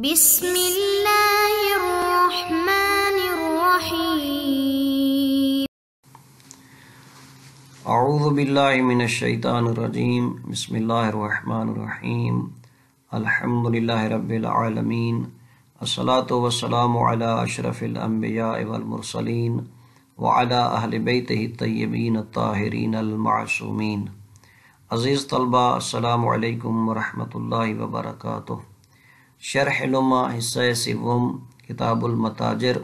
بسم الله الرحمن الرحيم أعوذ بالله من الشيطان الرجيم بسم الله الرحمن الرحيم الحمد لله رب العالمين الصلاة والسلام على أشرف الأنبياء والمرسلين وعلى أهل بيته الطيبين الطاهرين المعصومين عزيز طلبة السلام عليكم ورحمة الله وبركاته शरहलुमा हिस्सा सिवम किताबुलमताजर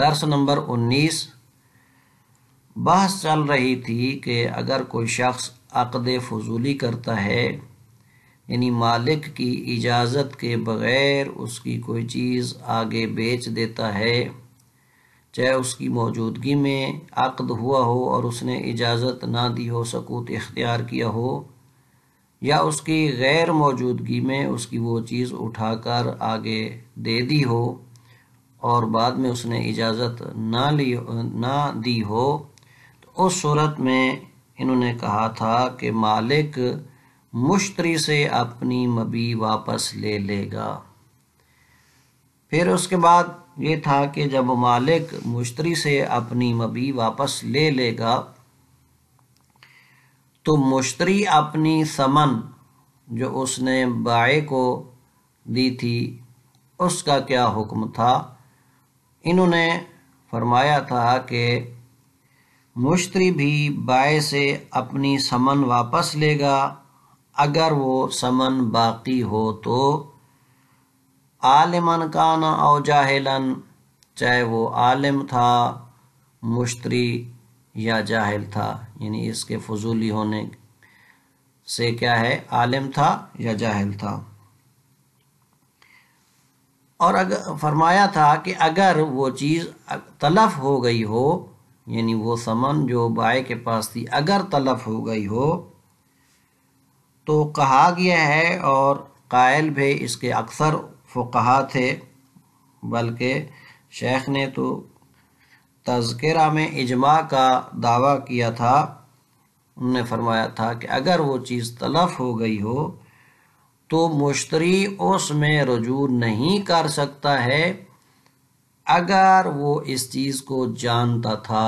दर्स नंबर उन्नीस बहस चल रही थी कि अगर कोई शख्स अक़द फजूली करता है यानी मालिक की इजाज़त के बग़ैर उसकी कोई चीज़ आगे बेच देता है चाहे उसकी मौजूदगी में अक़द हुआ हो और उसने इजाज़त ना दी हो सकूत इख्तियार किया हो या उसकी गैर मौजूदगी में उसकी वो चीज़ उठाकर आगे दे दी हो और बाद में उसने इजाज़त ना ली ना दी हो तो उस सूरत में इन्होंने कहा था कि मालिक मुश्तरी से अपनी मबी वापस ले लेगा फिर उसके बाद ये था कि जब मालिक मुश्तरी से अपनी मबी वापस ले लेगा तो मुश्तरी अपनी समन जो उसने बाए को दी थी उसका क्या हुक्म था इन्होंने फरमाया था कि मुश्तरी भी बाए से अपनी समन वापस लेगा अगर वो समन बाकी हो तो का काना और जाहिलन चाहे वो आलिम था मुश्तरी या जाहिल था यानी इसके फजूली होने से क्या है आलिम था या जाहिल था और अगर फरमाया था कि अगर वो चीज़ तलफ हो गई हो यानी वो समन जो बाय के पास थी अगर तलफ हो गई हो तो कहा गया है और कायल भी इसके अक्सर फ़ुकहा थे बल्कि शेख ने तो तस्करा में इजमा का दावा किया था उन्होंने फरमाया था कि अगर वो चीज़ तलफ हो गई हो तो मुश्तरी उसमें रजू नहीं कर सकता है अगर वो इस चीज़ को जानता था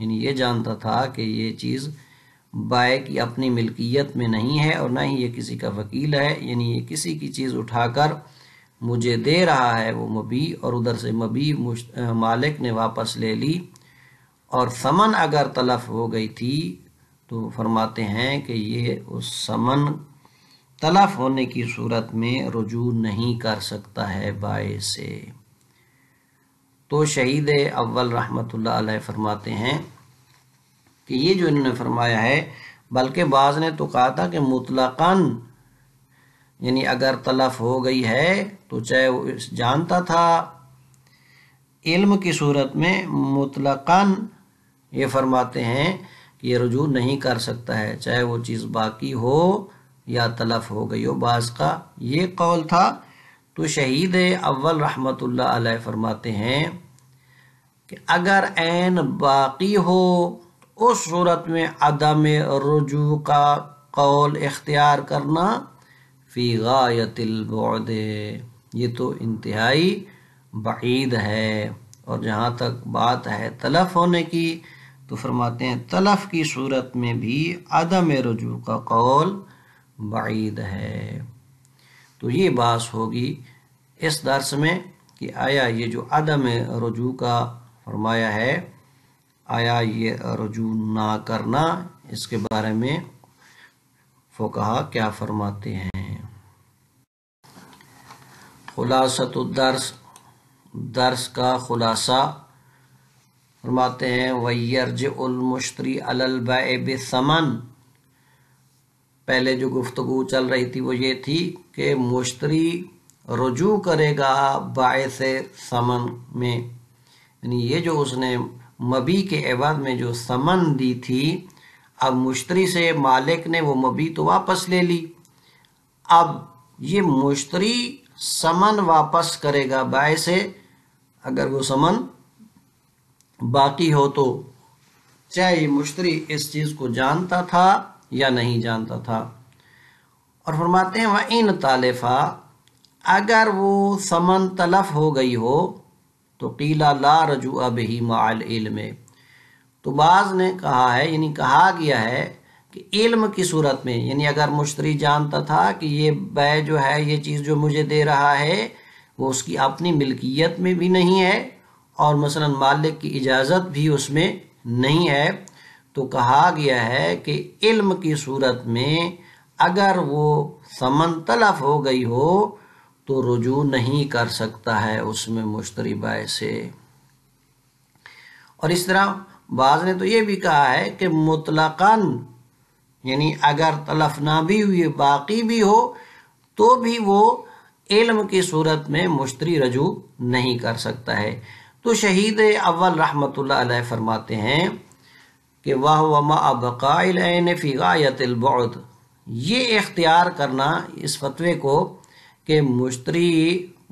यानी ये जानता था कि ये चीज़ बाय की अपनी मिल्कियत में नहीं है और ना ही ये किसी का वकील है यानी ये किसी की चीज़ उठाकर मुझे दे रहा है वो मबी और उधर से मबी मालिक ने वापस ले ली और समन अगर तलफ हो गई थी तो फरमाते हैं कि ये उस समन तलफ होने की सूरत में रजू नहीं कर सकता है बाय से तो शहीद अव्वल रहमतुल्लाह अलैह फरमाते हैं कि ये जो इन्होंने फरमाया है बल्कि बाज़ ने तो कहा था कि मुतलकन यानी अगर तलफ हो गई है तो चाहे वो जानता था इल्म की सूरत में मुतलकन ये फरमाते हैं कि ये रजू नहीं कर सकता है चाहे वो चीज़ बाकी हो या तलफ हो गई हो बास का ये कौल था तो शहीद अव्वल रहमतुल्लाह अलैह फरमाते हैं कि अगर ऐन बाकी हो उस सूरत में अदम रजू का कौल इख्तियार करना फ़ी गायतिलबद ये तो इंतहाई बईद है और जहाँ तक बात है तलफ़ होने की तो फरमाते हैं तलफ़ की सूरत में भी अदम रजू का कौल बईद है तो ये बात होगी इस दर्स में कि आया ये जो अदम रजू का फरमाया है आया ये रजू ना करना इसके बारे में फ़ोकहा क्या फरमाते हैं खुलासतुदर्स दर्स का खुलासा फरमाते हैं वैयरजमश्तरी अलबसमन पहले जो गुफ्तु चल रही थी वो ये थी कि मुश्तरी रजू करेगा बायस समन में यानी ये जो उसने मबी के एवज में जो समन दी थी अब मुश्तरी से मालिक ने वो मबी तो वापस ले ली अब ये मुश्तरी समन वापस करेगा बाय से अगर वो समन बाकी हो तो चाहे ये मुश्तरी इस चीज़ को जानता था या नहीं जानता था और फरमाते हैं वह इन तालिफा अगर वो समन तलफ हो गई हो तो कीला ला रजू अब ही माल इल में तो बाज ने कहा है यानी कहा गया है कि इल्म की सूरत में यानी अगर मुश्तरी जानता था कि ये बै जो है ये चीज़ जो मुझे दे रहा है वो उसकी अपनी मिल्कियत में भी नहीं है और मसलन मालिक की इजाज़त भी उसमें नहीं है तो कहा गया है कि इल्म की सूरत में अगर वो समन तलफ हो गई हो तो रुजू नहीं कर सकता है उसमें मुश्तरी बाय से और इस तरह बाज ने तो ये भी कहा है कि मुतलकन यानी अगर तलफ ना भी हुई बाकी भी हो तो भी वो इल्म की सूरत में मुश्तरी रजू नहीं कर सकता है तो शहीद अव्वल रहमत फरमाते हैं कि वाह वमा अबकाल फ़िगायतलबौद ये इख्तियार करना इस फतवे को कि मुश्तरी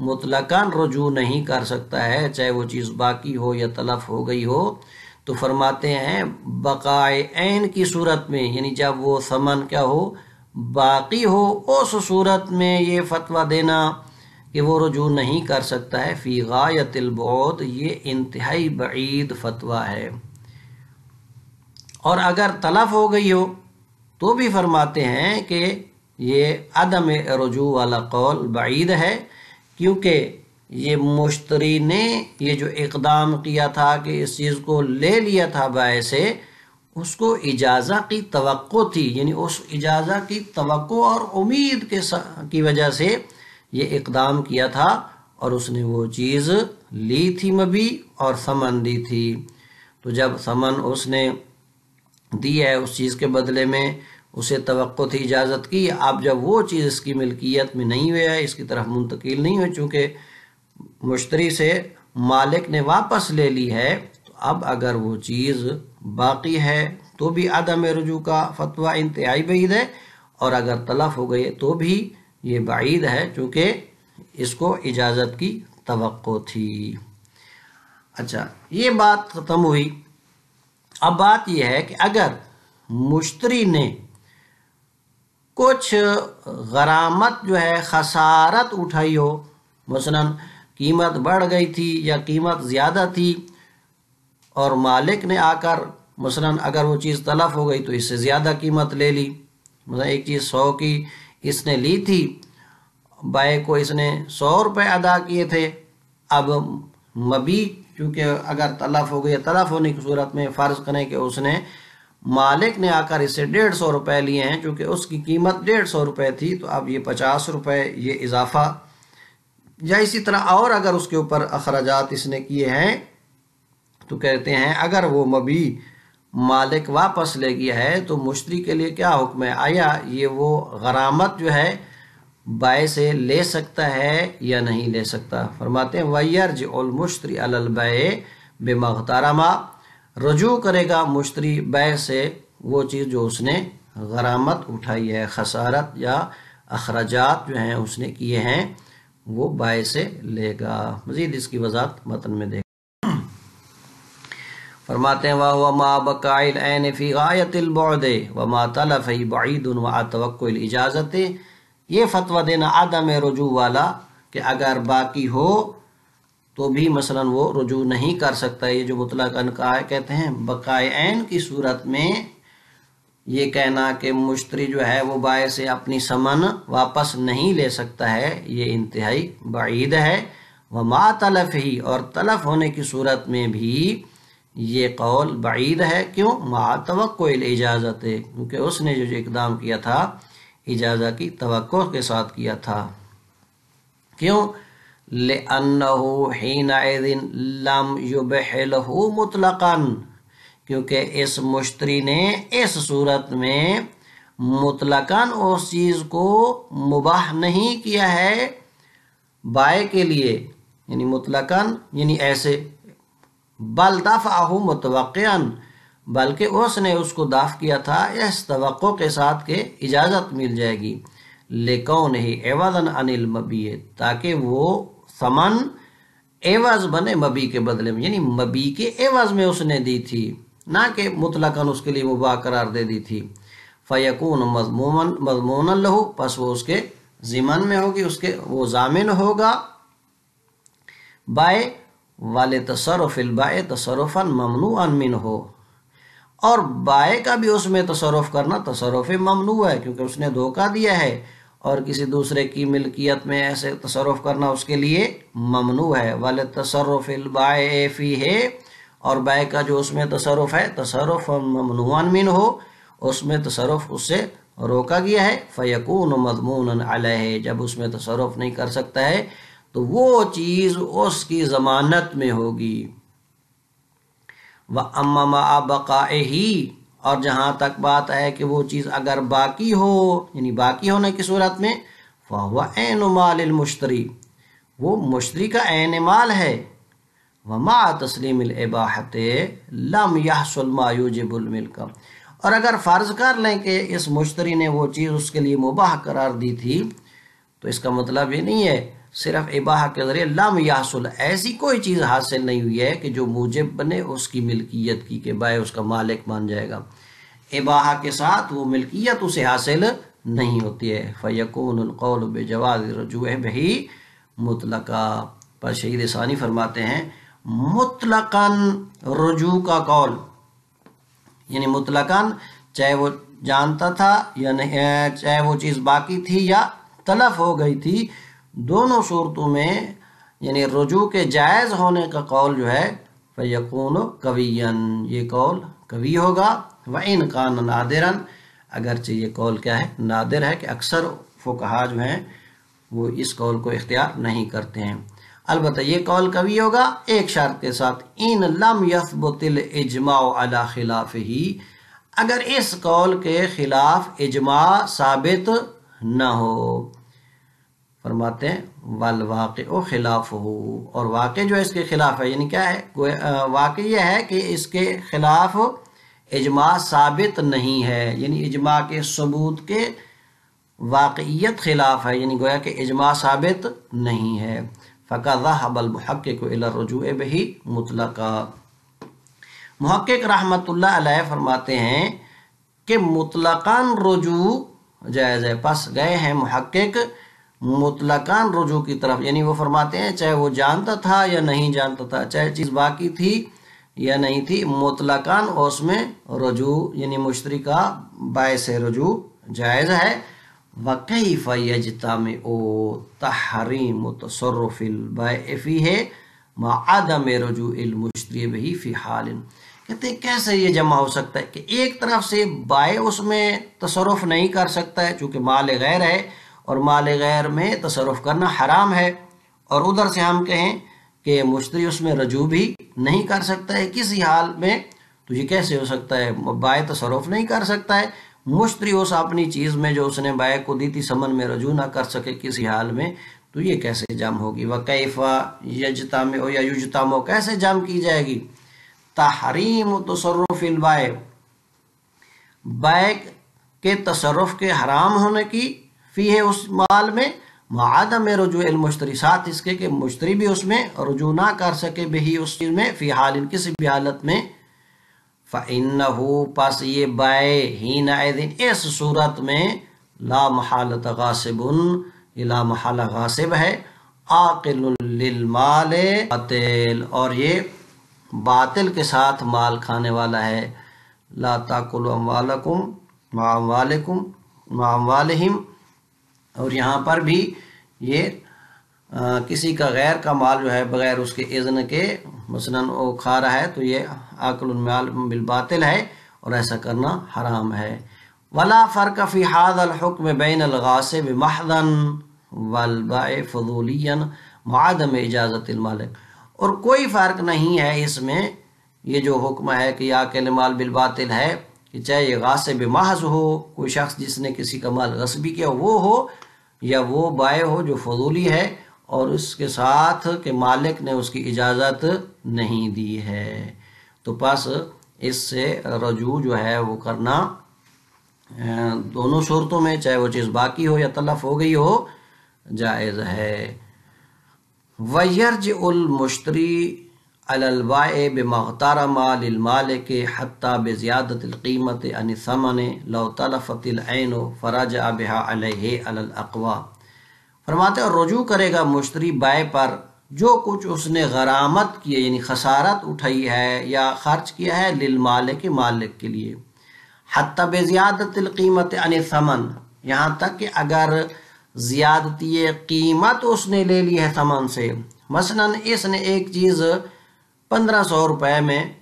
मुतलकन रजू नहीं कर सकता है चाहे वो चीज़ बाकी हो या तलफ हो गई हो तो फरमाते हैं बकाए ऐन की सूरत में यानी जब वो समन क्या हो बाकी हो उस सूरत में ये फतवा देना कि वो रजू नहीं कर सकता है फ़ी गायतिलबौद ये इंतहाई बईद फतवा है और अगर तलफ हो गई हो तो भी फरमाते हैं कि ये अदम रजू वाला कौल बईद है क्योंकि ये मुश्तरी ने ये जो इकदाम किया था कि इस चीज़ को ले लिया था बाय से उसको इजाज़ा की तो थी यानी उस इजाज़ा की तो और उम्मीद के की वजह से ये इकदाम किया था और उसने वो चीज़ ली थी मबी और समन दी थी तो जब समन उसने दी है उस चीज़ के बदले में उसे तो थी इजाज़त की अब जब वो चीज़ इसकी मिल्कियत में नहीं हुआ है इसकी तरफ मुंतकिल नहीं हुई चूँकि मुश्तरी से मालिक ने वापस ले ली है तो अब अगर वो चीज़ बाकी है तो भी आदम रजू का फतवा इंतहाई बईद है और अगर तलफ हो गए तो भी ये बाईद है चूँकि इसको इजाज़त की तो थी अच्छा ये बात ख़त्म हुई अब बात यह है कि अगर मुश्तरी ने कुछ गरामत जो है खसारत उठाई हो मसलन कीमत बढ़ गई थी या कीमत ज़्यादा थी और मालिक ने आकर मसलन अगर वो चीज़ तलफ हो गई तो इससे ज़्यादा कीमत ले ली मतलब एक चीज़ सौ की इसने ली थी बाय को इसने सौ रुपये अदा किए थे अब मबी चूँकि अगर तलफ हो गई तलफ होने की सूरत में फ़र्ज़ करें कि उसने मालिक ने आकर इसे डेढ़ सौ रुपये लिए हैं चूँकि उसकी कीमत डेढ़ सौ रुपये थी तो अब ये पचास रुपये ये इजाफ़ा या इसी तरह और अगर उसके ऊपर अखराजात इसने किए हैं तो कहते हैं अगर वो मबी मालिक वापस ले गया है तो मुश्तरी के लिए क्या हुक्म है आया ये वो गरामत जो है बाय से ले सकता है या नहीं ले सकता फरमाते हैं उल मुश्तरी अलबय बेमतारामा रजू करेगा मुश्तरी बय से वो चीज़ जो उसने गरामत उठाई है खसारत या अखराजात जो हैं उसने किए हैं वो बाय से लेगा मजीद इसकी वजात मतन में देख फरमाते हैं वाह वमा बकाइल एन फ़ी मा तलफ तलफ़ी बाईद वतवक्ल इजाज़त ये फतवा देना आदम रजू वाला कि अगर बाकी हो तो भी मसलन वो रजू नहीं कर सकता ये जो मुतला कहा कहते हैं बकाए की सूरत में ये कहना कि मुश्तरी जो है वो बाय से अपनी समन वापस नहीं ले सकता है ये इंतहाई बाद है वमा तलफ ही और तलफ होने की सूरत में भी ये कौल बाद है क्यों मा तो इजाज़त क्योंकि उसने जो जो इकदाम किया था इजाज़त की तो के साथ किया था क्यों ले अन्न दिन लम युबहल मुतलकन क्योंकि इस मुश्तरी ने इस सूरत में मुतलकन उस चीज़ को मुबाह नहीं किया है बाय के लिए यानी मुतलकन यानी ऐसे बल आहू मतवक़न बल्कि उसने उसको दाफ किया था इस तो के साथ के इजाज़त मिल जाएगी ले कौन ही एवज़न अनिल मबी ताकि वो समन एवज़ बने मबी के बदले में यानी मबी के एवज़ में उसने दी थी ना कि मुतलकन उसके लिए मुबा करार दे दी थी फ़यकून मजमून मजमून लहू बस वो उसके ज़िमन में होगी उसके वो जामिन होगा बाय वाले तसरफिल बाय तसरफ़न ममनू अनमिन हो और बाय का भी उसमें तसरफ़ करना तसरफ़ ममनू है क्योंकि उसने धोखा दिया है और किसी दूसरे की मिल्कियत में ऐसे तसरफ़ करना उसके लिए ममनू है वाले तसरफिल बाय फ़ी है और बाय का जो उसमें तसरफ़ है तसरफ़ ममनुआन मिन हो उसमें तसरफ़ उससे रोका गया है फ़यकून मदमून अलह जब उसमें तसरफ़ नहीं कर सकता है तो वो चीज़ उसकी ज़मानत में होगी व अम्मा बका ही और जहाँ तक बात है कि वो चीज़ अगर बाकी हो यानी बाकी होने की सूरत में फ़ाह एन माल मुश्तरी वो मुश्तरी का एन माल है वमा तस्लीम इबाहत लम यासलमा का और अगर फ़र्ज कर लें कि इस मुश्तरी ने वो चीज़ उसके लिए मुबाह करार दी थी तो इसका मतलब ये नहीं है सिर्फ इबाह के ज़रिए लम यासुल ऐसी कोई चीज़ हासिल नहीं हुई है कि जो मूजब बने उसकी मिल्कियत की के बाय उसका मालिक मान जाएगा इबाह के साथ वो मिल्कियत उसे हासिल नहीं होती है फ़ैकूनकौल बेजवाज रजू बही मुतलका पर शहीद सानी फरमाते हैं मुतलकन रुजू का कौल यानी मुतलकन चाहे वो जानता था या नहीं चाहे वो चीज़ बाकी थी या तलफ हो गई थी दोनों सूरतों में यानी रजू के जायज़ होने का कौल जो है फ़यकून कवियन ये कौल कवि होगा व इन कान नादिरन अगरचे ये कौल क्या है नादिर है कि अक्सर फुकहा जो हैं वो इस कौल को इख्तियार नहीं करते हैं अलबत् ये कौल कभी होगा एक शर्त के साथ इन लम यसबुतिल इजमाओ अला खिलाफ ही अगर इस कौल के खिलाफ इजमा साबित न हो फरमाते हैं वल वाक़ खिलाफ हो और वाक़ जो इसके खिलाफ है यानी क्या है वाक़ यह है कि इसके खिलाफ इजमा साबित नहीं है यानी इजमा के सबूत के वाक़ियत खिलाफ है यानी गोया कि इजमा साबित नहीं है फ़क़ाबलहक़ु बही मुतलका महक़ फरमाते हैं कि मुतलकान रजू जायज़ है पस गए हैं महक़ मुतलकान रजू की तरफ यानी वो फरमाते हैं चाहे वो जानता था या नहीं जानता था चाहे चीज़ बाकी थी या नहीं थी मुतलकान उसमें रजू यानी मुश्तरी का बायस रजू जायज़ है वकैफ़ यजतम ओ तहरीम है बही फ़ी कहते कैसे ये जमा हो सकता है कि एक तरफ से बाय उसमें तसरफ़ नहीं कर सकता है चूँकि माल गैर है और माल गैर में तसरफ़ करना हराम है और उधर से हम कहें कि मुश्तरी उसमें रजू भी नहीं कर सकता है किसी हाल में तो ये कैसे हो सकता है बाय तसरफ़ नहीं कर सकता है मुश्तरी उस अपनी चीज़ में जो उसने बाय को दी थी समन में रजू ना कर सके किसी हाल में तो ये कैसे जाम होगी व कैफा यजताम या युजतामो कैसे जाम की जाएगी तहरीम तसरुफिल बाय बैग के तसरफ के हराम होने की फ़ी है उस माल में मादम रजू मुश्तरी साथ इसके कि मुश्तरी भी उसमें रजू ना कर सके बेही उस चीज़ में फ़ी हाल किसी भी हालत में पास ये बाय हीन दिन इस सूरत में ला महाल गासिबन ये ला महाल गासिब है आकिलमाल बातिल और ये बातिल के साथ माल खाने वाला है ला ताकुल माम वालकुम माम वालहिम और यहाँ पर भी ये आ, किसी का गैर का माल जो है बगैर उसके इज़्न के मसलन वो खा रहा है तो ये आकलबातिल है और ऐसा करना हराम है वला फ़र्क फ़ी हाद अलहक्म बैन अलगासिब महदन वलबाए फजूलियन मादम इजाज़त मालिक और कोई फ़र्क नहीं है इसमें ये जो हुक्म है कि आकल माल बिलबातिल है कि चाहे ये गासिब महज हो कोई शख्स जिसने किसी का माल गसबी किया वो हो या वो बाए हो जो फजूली है और उसके साथ के मालिक ने उसकी इजाज़त नहीं दी है तो बस इससे रजू जो है वो करना दोनों सूरतों में चाहे वो चीज़ बाकी हो या तलफ हो गई हो जायज़ है वयरज उलमुश्तरी अलवाए बमतारा माल माल के अन समन अनसमन लौतलफ़तिलैन फ़राज आबहा अलह अलवा फरमाते और रजू करेगा मुश्तरी बाय पर जो कुछ उसने गरामत किए यानी खसारत उठाई है या खर्च किया है लिल के मालिक के लिए हतब अन समन यहाँ तक कि अगर ज़्यादती कीमत उसने ले ली है समन से मसलन इसने एक चीज़ पंद्रह सौ रुपये में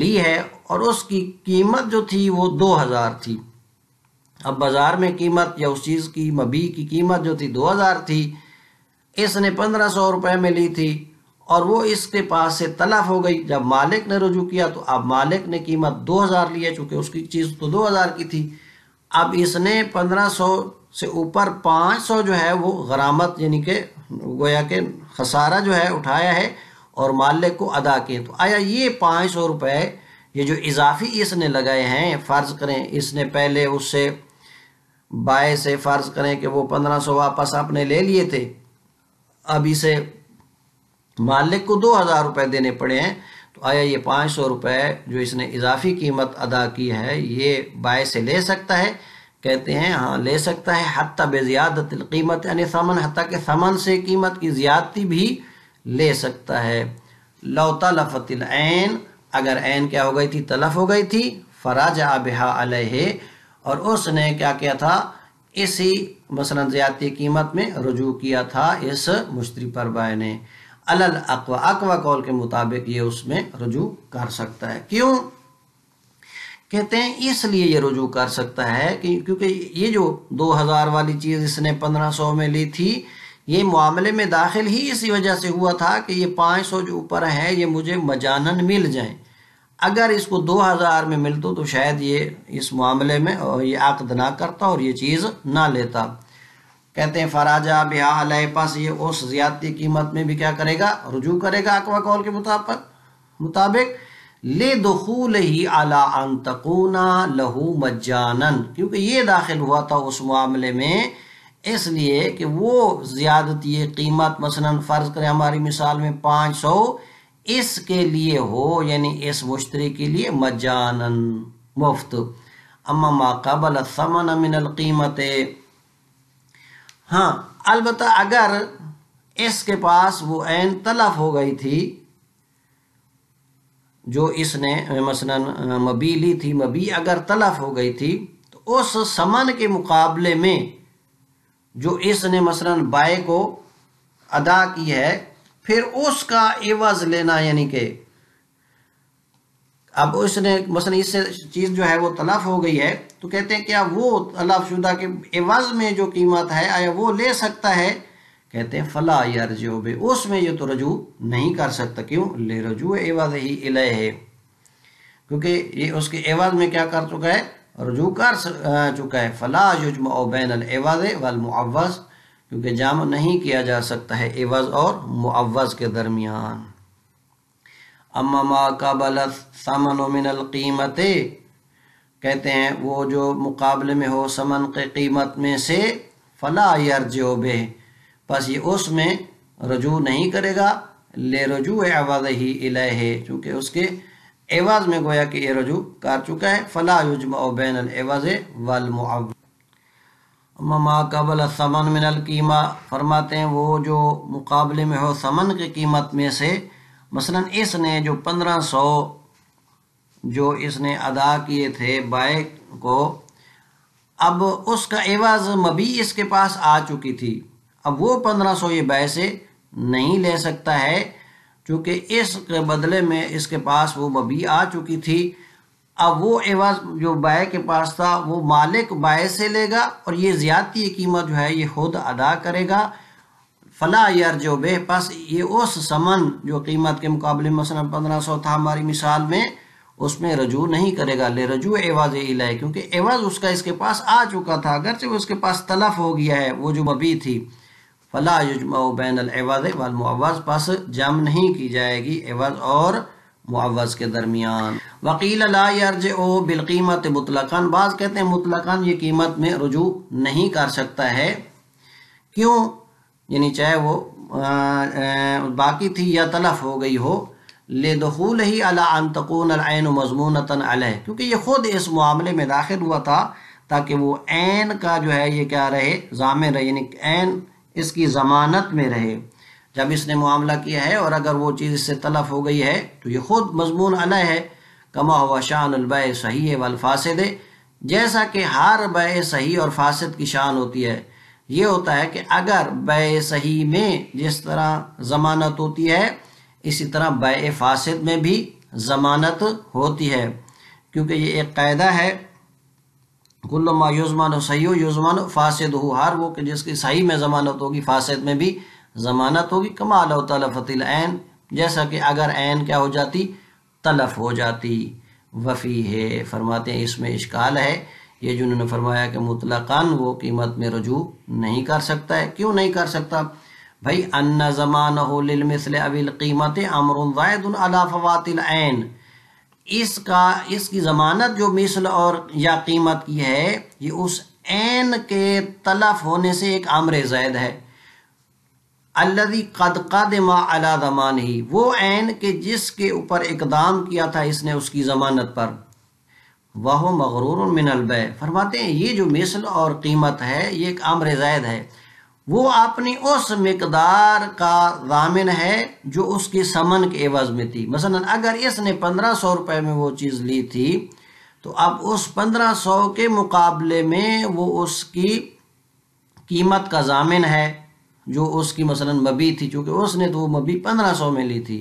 ली है और उसकी कीमत जो थी वो दो हज़ार थी अब बाज़ार में कीमत या उस चीज़ की मबी की कीमत जो थी दो हज़ार थी इसने पंद्रह सौ रुपये में ली थी और वो इसके पास से तलाफ हो गई जब मालिक ने रुजू किया तो अब मालिक ने कीमत दो हज़ार ली है चूँकि उसकी चीज़ तो दो हज़ार की थी अब इसने पंद्रह सौ से ऊपर पाँच सौ जो है वो गरामत यानी कि गोया के खसारा जो है उठाया है और मालिक को अदा किए तो आया ये पाँच सौ रुपये ये जो इजाफी इसने लगाए हैं फ़र्ज़ करें इसने पहले उससे बाय से फ़र्ज़ करें कि वो पंद्रह सौ वापस आपने ले लिए थे अब इसे मालिक को दो हज़ार रुपये देने पड़े हैं तो आया ये पाँच सौ रुपये जो इसने इजाफी कीमत अदा की है ये बाय से ले सकता है कहते हैं हाँ ले सकता है हती बेजियादत कीमत यानी सामन हती के सामन से कीमत की ज़्यादती भी ले सकता है लौता तलफ़तिल अगर ऐन क्या हो गई थी तलफ हो गई थी फराज आबिहा अलह और उसने क्या किया था इसी मसलन ज़्यादा कीमत में रजू किया था इस मुश्तरी पर बाय ने अलल अकवा अकवा कौल के मुताबिक ये उसमें रजू कर सकता है क्यों कहते हैं इसलिए ये रजू कर सकता है कि क्योंकि ये जो 2000 वाली चीज़ इसने 1500 में ली थी ये मामले में दाखिल ही इसी वजह से हुआ था कि ये 500 जो ऊपर है ये मुझे मजानन मिल जाएं अगर इसको 2000 में मिलते तो शायद ये इस मामले में ये आकद ना करता और ये चीज़ ना लेता कहते हैं फराजा बिहा पास ये उस ज़्यादती कीमत में भी क्या करेगा रुजू करेगा अकवा कौल के मुताबिक मुताबिक ले दखूल ही अला अंतकूना लहू मजानन क्योंकि ये दाखिल हुआ था उस मामले में इसलिए कि वो ज़्यादती कीमत मसलन फ़र्ज़ करें हमारी मिसाल में पाँच सौ इसके लिए हो यानी इस मुश्तरी के लिए मजानन मुफ्त अम्मा कबल समन मिनल कीमत हाँ अलबत् अगर इसके पास वो एन तलफ हो गई थी जो इसने मसलन मबी ली थी मबी अगर तलफ हो गई थी तो उस समन के मुकाबले में जो इसने मसलन बाय को अदा की है फिर उसका एवज लेना यानी कि अब उसने मसलन इससे चीज़ जो है वो तलफ हो गई है तो कहते हैं क्या वो तलाफ शुदा के एवज में जो कीमत है आया वो ले सकता है कहते हैं फला या रजो बे उसमें ये तो रजू नहीं कर सकता क्यों ले रजू एवज ही इले है क्योंकि ये उसके एवज में क्या कर चुका है रजू कर चुका है फला युजमा बैन एवज वल मुआवज़ क्योंकि जाम नहीं किया जा सकता है एवज और मुआवज के दरमियान अम्मा काबल सामन मिनलकीमत कहते हैं वो जो मुकाबले में हो समन के कीमत में से फ़ला यर जोबे बस ये उसमें रजू नहीं करेगा ले रजू आवाज ही है चूँकि उसके एवज में गोया कि ये रजू कर चुका है फ़ला युजमा बैन एवज वल ममा कबल समन मिनल कीमा फरमाते हैं वो जो मुकाबले में हो समन की कीमत में से मसलन इसने जो पंद्रह सौ जो इसने अदा किए थे बाय को अब उसका एवज़ मबी इसके पास आ चुकी थी अब वो पंद्रह सौ ये बाय से नहीं ले सकता है क्योंकि इसके बदले में इसके पास वो मबी आ चुकी थी अब वो एवज जो बाय के पास था वो मालिक बाय से लेगा और ये ज़्यादती कीमत जो है ये खुद अदा करेगा फला यार जो बे पास ये उस समन जो कीमत के मुकाबले मसलन पंद्रह सौ था हमारी मिसाल में उसमें रजू नहीं करेगा ले रजू एवाज लाए क्योंकि एवज उसका इसके पास आ चुका था अगरचे उसके पास तलफ हो गया है वो जो बबी थी फला युजमा बैन एवाज वाल मुआवज पास जम नहीं की जाएगी एवज और मुआवज़ के दरमियान वकील ला यर्ज ओ बिलकीमत मुतलकन बाज़ कहते हैं मुतलकन ये कीमत में रजू नहीं कर सकता है क्यों यानी चाहे वो आ, आ, बाकी थी या तलफ हो गई हो ले दखूल ही अला अन तकून अलैन मजमून अलह क्योंकि ये ख़ुद इस मामले में दाखिल हुआ था ताकि वो ऐन का जो है ये क्या रहे जाम रहे यानी एन इसकी ज़मानत में रहे जब इसने मामला किया है और अगर वो चीज़ इससे तलफ हो गई है तो ये खुद मजमून अन है कमा हुआ अलब सही वालफासद जैसा कि हार बे सही और फासद की शान होती है ये होता है कि अगर बे सही में जिस तरह ज़मानत होती है इसी तरह बे फासद में भी ज़मानत होती है क्योंकि ये एक कायदा है कुल्लमा युजमान सही युजमान फासद हो हर वो कि जिसकी सही में ज़मानत होगी फासद में भी ज़मानत होगी कमाल लो तलफ़तिल जैसा कि अगर ऐन क्या हो जाती तलफ हो जाती वफ़ी है फरमाते हैं इसमें इश्काल है ये जिन्होंने फरमाया कि मुतलकान वो कीमत में रजू नहीं कर सकता है क्यों नहीं कर सकता भाई अन जमान होमिसल अबिल कीमत अमरफवातिल ऐन इसका इसकी ज़मानत जो मिसल और या कीमत की है ये उस ऐन के तलफ होने से एक आमर जैद है अल्लदी कद कदमा अला दमान ही वो ऐन के जिसके ऊपर इकदाम किया था इसने उसकी ज़मानत पर वह मगरूर बै फरमाते हैं ये जो मिसल और कीमत है ये एक आम्र जैद है वो अपनी उस मकदार का दामिन है जो उसकी समन के एवज में थी मसलन अगर इसने पंद्रह सौ रुपये में वो चीज़ ली थी तो अब उस पंद्रह सौ के मुकाबले में वो उसकी कीमत का जामिन है जो उसकी मसलन मबी थी चूँकि उसने तो वो मबी पंद्रह सौ में ली थी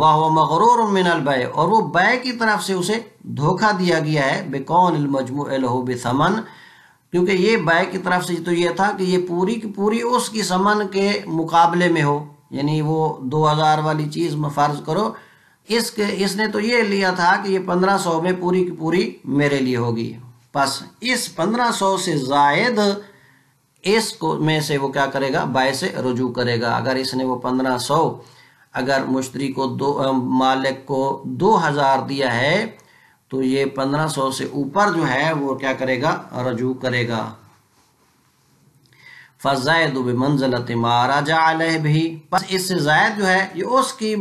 वाह वो मगरूर मिनल बै और वो बै की तरफ से उसे धोखा दिया गया है बेकौन मजमू बे समन क्योंकि ये बै की तरफ से तो ये था कि ये पूरी की पूरी उसकी समन के मुकाबले में हो यानी वो दो हज़ार वाली चीज़ में फ़र्ज़ करो इसके इसने तो ये लिया था कि ये पंद्रह सौ में पूरी की पूरी मेरे लिए होगी बस इस पंद्रह सौ से जायद इस को में से वो क्या करेगा बाय से रुजू करेगा अगर इसने वो पंद्रह सौ अगर मुश्तरी को दो मालिक को दो हज़ार दिया है तो ये पंद्रह सौ से ऊपर जो है वो क्या करेगा रजू करेगा फ़ायद मंजिलत महाराजा जा भी बस इससे जायद जो है ये उसकी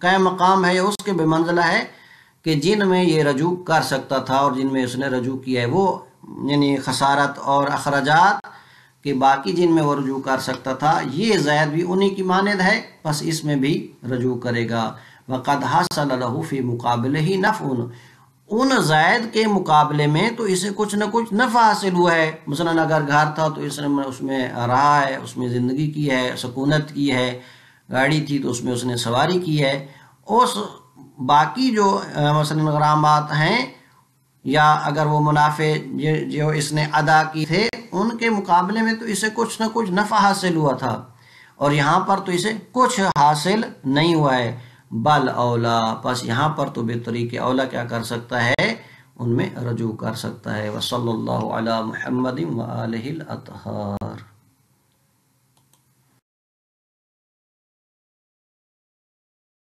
क्या मकाम है ये उसके बेमंजिला है कि जिन में ये रजू कर सकता था और जिनमें उसने रजू किया है वो यानी खसारत और अखराजात कि बाकी जिन में वो रजू कर सकता था ये जैद भी उन्हीं की मानद है बस इसमें भी रजू करेगा वक़द हासिल फ़ी मुकाबले ही नफ़ उन उन जैद के मुकाबले में तो इसे कुछ ना कुछ नफ़ा हासिल हुआ है मसलन अगर घर था तो इसने उसमें रहा है उसमें ज़िंदगी की है सकूनत की है गाड़ी थी तो उसमें उसने सवारी की है उस बाकी जो मसलन ग्रामात हैं या अगर वो मुनाफे जो इसने अदा किए थे उनके मुकाबले में तो इसे कुछ ना कुछ नफ़ा हासिल हुआ था और यहाँ पर तो इसे कुछ हासिल नहीं हुआ है बल औला बस यहाँ पर तो बेतरी के औला क्या कर सकता है उनमें रजू कर सकता है वसल अला महमद